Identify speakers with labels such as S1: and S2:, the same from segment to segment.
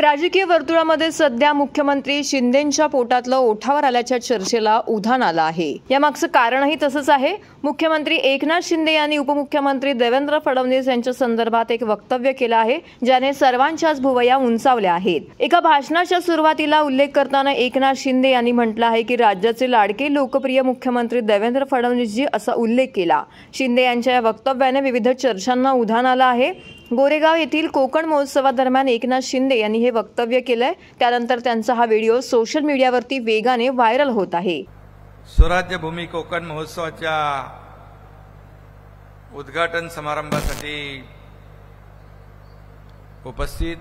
S1: राजकीय वर्तुळामध्ये सध्या मुख्यमंत्री शिंदेच्या पोटातलं ओठावर आल्याच्या चर्चेला उधाण आलं आहे यामागचं कारणही तसंच आहे मुख्यमंत्री एकनाथ शिंदे यांनी उपमुख्यमंत्री देवेंद्र फडणवीस यांच्या संदर्भात एक वक्तव्य केलं आहे ज्याने सर्वांच्याच भुवया उंचावल्या आहेत एका भाषणाच्या सुरुवातीला उल्लेख करताना एकनाथ शिंदे यांनी म्हटलं आहे की राज्याचे लाडके लोकप्रिय मुख्यमंत्री देवेंद्र फडणवीसजी असा उल्लेख केला शिंदे यांच्या या वक्तव्याने विविध चर्चांना उधाण आलं आहे गोरेगाव येथील कोकण महोत्सवादरम्यान एकनाथ शिंदे यांनी हे वक्तव्य केलंय त्यानंतर त्यांचा हा व्हिडिओ सोशल मीडियावरती वेगाने व्हायरल होत आहे
S2: स्वराज्यभूमी कोकण महोत्सवाच्या उद्घाटन समारंभासाठी उपस्थित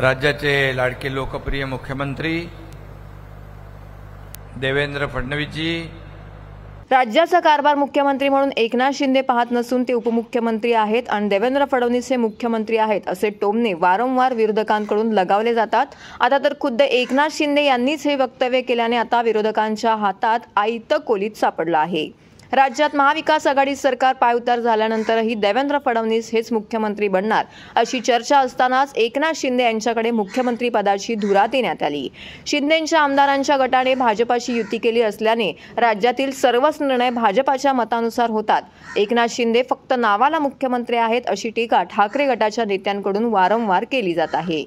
S2: राज्याचे लाडके लोकप्रिय मुख्यमंत्री देवेंद्र फडणवीसजी
S1: राज्याचा कारभार मुख्यमंत्री म्हणून एकनाथ शिंदे पाहत नसून ते उपमुख्यमंत्री आहेत आणि देवेंद्र फडणवीस हे मुख्यमंत्री आहेत असे टोमने वारंवार विरोधकांकडून लगावले जातात आता तर खुद्द एकनाथ शिंदे यांनीच हे वक्तव्य केल्याने आता विरोधकांच्या हातात आयत कोलीत सापडला आहे राज्यात महाविकास आघाडी सरकार पायउतार झाल्यानंतरही देवेंद्र फडणवीस हेच मुख्यमंत्री बनणार अशी चर्चा असतानाच एकनाथ शिंदे यांच्याकडे मुख्यमंत्री पदाची धुरा देण्यात आली शिंदेच्या आमदारांच्या गटाने भाजपाशी युती केली असल्याने राज्यातील सर्वच निर्णय भाजपाच्या मतानुसार होतात एकनाथ शिंदे फक्त नावाला मुख्यमंत्री आहेत अशी टीका ठाकरे गटाच्या नेत्यांकडून वारंवार केली जात आहे